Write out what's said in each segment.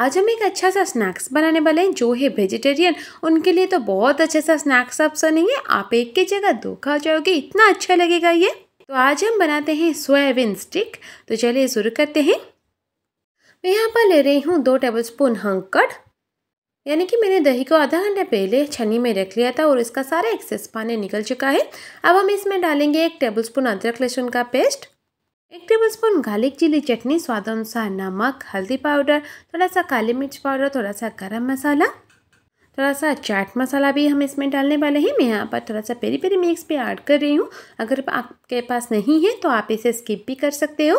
आज हम एक अच्छा सा स्नैक्स बनाने वाले हैं जो है वेजिटेरियन उनके लिए तो बहुत अच्छा सा स्नैक्स आप है आप एक की जगह दो खा जाओगे इतना अच्छा लगेगा ये तो आज हम बनाते हैं सोयाबीन स्टिक तो चलिए शुरू करते हैं मैं यहाँ पर ले रही हूँ दो टेबल स्पून हंकड़ यानी कि मैंने दही को आधा घंटा पहले छन्नी में रख लिया था और इसका सारा एक्सेस पानी निकल चुका है अब हम इसमें डालेंगे एक टेबल स्पून अदरक लहसुन का पेस्ट एक tablespoon garlic chilli chutney स्वाद अनुसार नमक हल्दी पाउडर थोड़ा सा काली मिर्च पाउडर थोड़ा सा गरम मसाला थोड़ा सा चाट मसाला भी हम इसमें डालने वाले हैं मैं यहाँ पर थोड़ा सा पेरी पेरी मिक्स भी ऐड कर रही हूँ अगर आपके पास नहीं है तो आप इसे स्किप भी कर सकते हो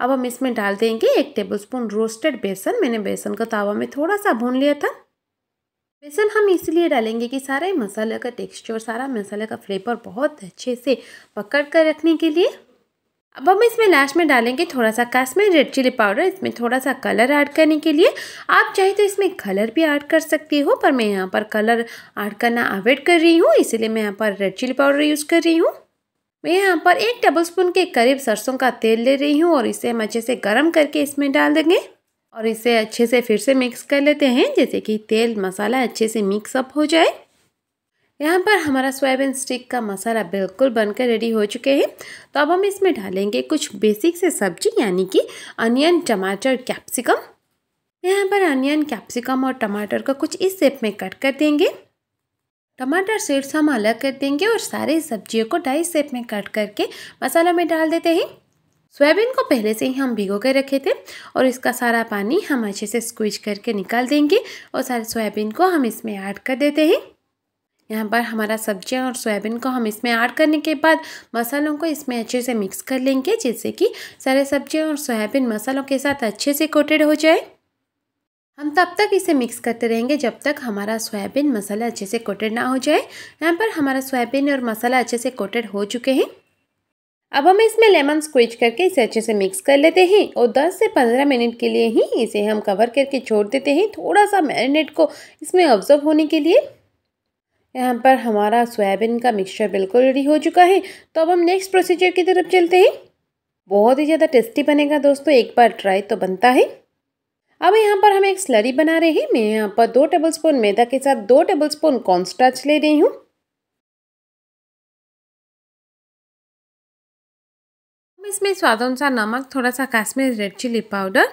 अब हम इसमें डाल देंगे एक टेबल स्पून रोस्टेड बेसन मैंने बेसन को तावा में थोड़ा सा भून लिया था बेसन हम इसलिए डालेंगे कि सारे मसाले का टेक्सचर सारा मसाले का फ्लेवर बहुत अच्छे से पकड़ कर रखने के लिए अब हम इसमें लास्ट में डालेंगे थोड़ा सा कश्मीर रेड चिली पाउडर इसमें थोड़ा सा कलर ऐड करने के लिए आप चाहे तो इसमें कलर भी ऐड कर सकती हो पर मैं यहाँ पर कलर ऐड करना अवॉइड कर रही हूँ इसीलिए मैं यहाँ पर रेड चिली पाउडर यूज़ कर रही हूँ मैं यहाँ पर एक टेबलस्पून के करीब सरसों का तेल ले रही हूँ और इसे हम अच्छे से गर्म करके इसमें डाल देंगे और इसे अच्छे से फिर से मिक्स कर लेते हैं जैसे कि तेल मसाला अच्छे से मिक्सअप हो जाए यहाँ पर हमारा सोयाबीन स्टिक का मसाला बिल्कुल बनकर रेडी हो चुके हैं तो अब हम इसमें डालेंगे कुछ बेसिक से सब्जी यानी कि अनियन टमाटर कैप्सिकम यहाँ पर अनियन कैप्सिकम और टमाटर का कुछ इस शेप में कट कर देंगे टमाटर सीड्स हम अलग कर देंगे और सारे सब्जियों को डाई शेप में कट करके मसाला में डाल देते हैं सोयाबीन को पहले से ही हम भिगो कर रखे थे और इसका सारा पानी हम अच्छे से स्क्वीज करके निकाल देंगे और सारे सोयाबीन को हम इसमें ऐड कर देते हैं यहाँ पर हमारा सब्जियाँ और सोयाबीन को हम इसमें ऐड करने के बाद मसालों को इसमें अच्छे से मिक्स कर लेंगे जिससे कि सारे सब्जियाँ और सोयाबीन मसालों के साथ अच्छे से कोटेड हो जाए हम तब तक इसे मिक्स करते रहेंगे जब तक हमारा सोयाबीन मसाला अच्छे से कोटेड ना हो जाए यहाँ पर हमारा सोयाबीन और मसाला अच्छे से कोटेड हो चुके हैं अब हम इसमें लेमन स्क्विच करके इसे अच्छे से मिक्स कर लेते हैं और 10 से 15 मिनट के लिए ही इसे हम कवर करके छोड़ देते हैं थोड़ा सा मैरिनेट को इसमें ऑब्जर्व होने के लिए यहाँ पर हमारा सोयाबीन का मिक्सचर बिल्कुल रेडी हो चुका है तो अब हम नेक्स्ट प्रोसीजर की तरफ चलते हैं बहुत ही ज़्यादा टेस्टी बनेगा दोस्तों एक बार ट्राई तो बनता है अब यहाँ पर हम एक स्लरी बना रहे हैं मैं यहाँ पर दो टेबलस्पून मैदा के साथ दो टेबलस्पून कॉर्नस्टार्च ले रही हूँ इसमें स्वाद अनुसार नमक थोड़ा सा Kashmir red chilli powder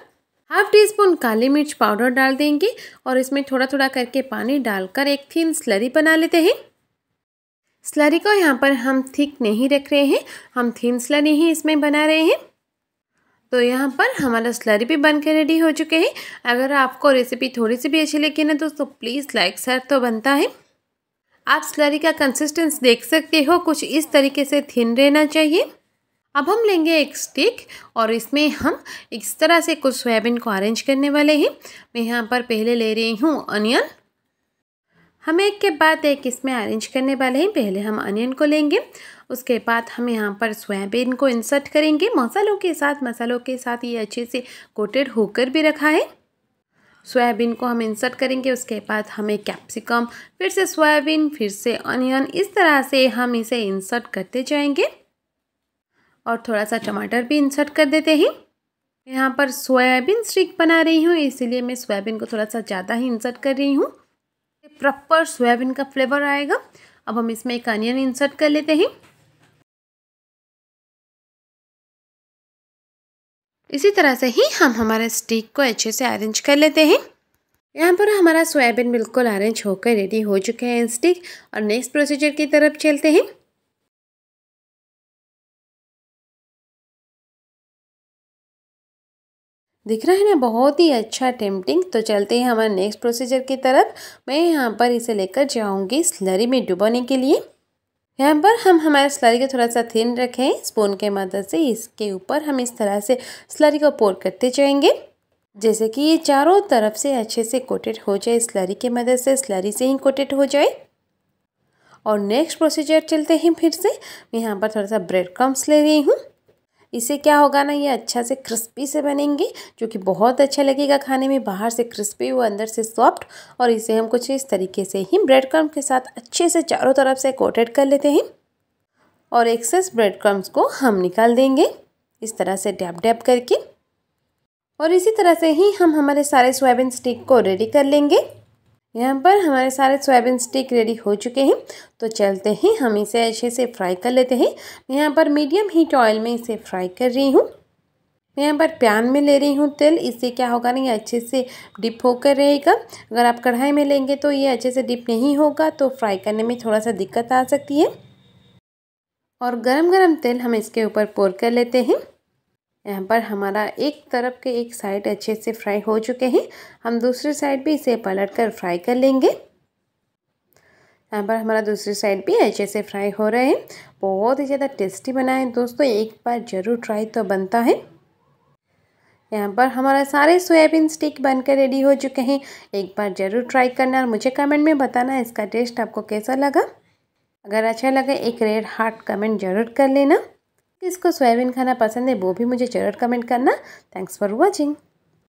half teaspoon काली मिर्च पाउडर डाल देंगे और इसमें थोड़ा थोड़ा करके पानी डालकर एक थिन स्लरी बना लेते हैं स्लरी को यहाँ पर हम थिक नहीं रख रहे हैं हम थिन स्लरी ही इसमें बना रहे हैं तो यहाँ पर हमारा स्लरी भी बन के रेडी हो चुके हैं अगर आपको रेसिपी थोड़ी सी भी अच्छी लगी ना दोस्तों प्लीज़ लाइक सर तो बनता है आप स्लरी का कंसिस्टेंस देख सकते हो कुछ इस तरीके से थिन रहना चाहिए अब हम लेंगे एक स्टिक और इसमें हम इस तरह से कुछ सोयाबीन को अरेंज करने वाले हैं मैं यहाँ पर पहले ले रही हूँ अनियन हम एक के बाद एक इसमें अरेंज करने वाले हैं पहले हम अनियन को लेंगे उसके बाद हम यहाँ पर सोयाबीन को इंसर्ट करेंगे मसालों के साथ मसालों के साथ ये अच्छे से कोटेड होकर भी रखा है सोयाबीन को हम इंसर्ट करेंगे उसके बाद हमें कैप्सिकम फिर से सोयाबीन फिर से अनियन इस तरह से हम इसे इंसर्ट करते जाएंगे और थोड़ा सा टमाटर भी इंसर्ट कर देते हैं यहाँ पर सोयाबीन स्टिक बना रही हूँ इसीलिए मैं सोयाबीन को थोड़ा सा ज़्यादा ही इंसर्ट कर रही हूँ प्रॉपर सोयाबीन का फ्लेवर आएगा अब हम इसमें एक अनियन इंसर्ट कर लेते हैं इसी तरह से ही हम हमारे स्टिक को अच्छे से अरेंज कर लेते हैं यहाँ पर हमारा सोयाबीन बिल्कुल अरेंज होकर रेडी हो चुके हैं स्टिक और नेक्स्ट प्रोसीजर की तरफ चलते हैं दिख रहा है ना बहुत ही अच्छा टेम्पटिंग तो चलते हैं हमारे नेक्स्ट प्रोसीजर की तरफ मैं यहाँ पर इसे लेकर जाऊँगी स्लरी में डुबोने के लिए यहाँ पर हम हमारे स्लरी को थोड़ा सा थिन रखें स्पून के मदद से इसके ऊपर हम इस तरह से स्लरी को पोर करते जाएंगे जैसे कि ये चारों तरफ से अच्छे से कोटेड हो जाए स्लरी के मदद से स्लरी से ही कोटेड हो जाए और नेक्स्ट प्रोसीजर चलते हैं फिर से मैं यहाँ पर थोड़ा सा ब्रेड क्रम्स ले रही हूँ इसे क्या होगा ना ये अच्छा से क्रिस्पी से बनेंगे जो कि बहुत अच्छा लगेगा खाने में बाहर से क्रिस्पी व अंदर से सॉफ्ट और इसे हम कुछ इस तरीके से ही ब्रेड क्रम के साथ अच्छे से चारों तरफ से कोटेड कर लेते हैं और एक्सेस ब्रेड क्रम्स को हम निकाल देंगे इस तरह से डैप डैप करके और इसी तरह से ही हम हमारे सारे सोयाबीन स्टिक को रेडी कर लेंगे यहाँ पर हमारे सारे सोयाबीन स्टिक रेडी हो चुके हैं तो चलते हैं हम इसे अच्छे से फ्राई कर लेते हैं यहाँ पर मीडियम हीट ऑयल में इसे फ्राई कर रही हूँ मैं यहाँ पर प्यान में ले रही हूँ तेल इससे क्या होगा नहीं अच्छे से डिप होकर रहेगा अगर आप कढ़ाई में लेंगे तो ये अच्छे से डिप नहीं होगा तो फ्राई करने में थोड़ा सा दिक्कत आ सकती है और गरम गरम तेल हम इसके ऊपर पोर कर लेते हैं यहाँ पर हमारा एक तरफ के एक साइड अच्छे से फ्राई हो चुके हैं हम दूसरी साइड भी इसे पलट कर फ्राई कर लेंगे यहाँ पर हमारा दूसरी साइड भी अच्छे से फ्राई हो रहे हैं बहुत ही ज़्यादा टेस्टी बना है दोस्तों एक बार ज़रूर ट्राई तो बनता है यहाँ पर हमारा सारे सोयाबीन स्टिक बनकर रेडी हो चुके हैं एक बार ज़रूर ट्राई करना और मुझे कमेंट में बताना इसका टेस्ट आपको कैसा लगा अगर अच्छा लगे एक रेड हार्ट कमेंट ज़रूर कर लेना किसको सोयाबीन खाना पसंद है वो भी मुझे जरूर कमेंट करना थैंक्स फॉर वॉचिंग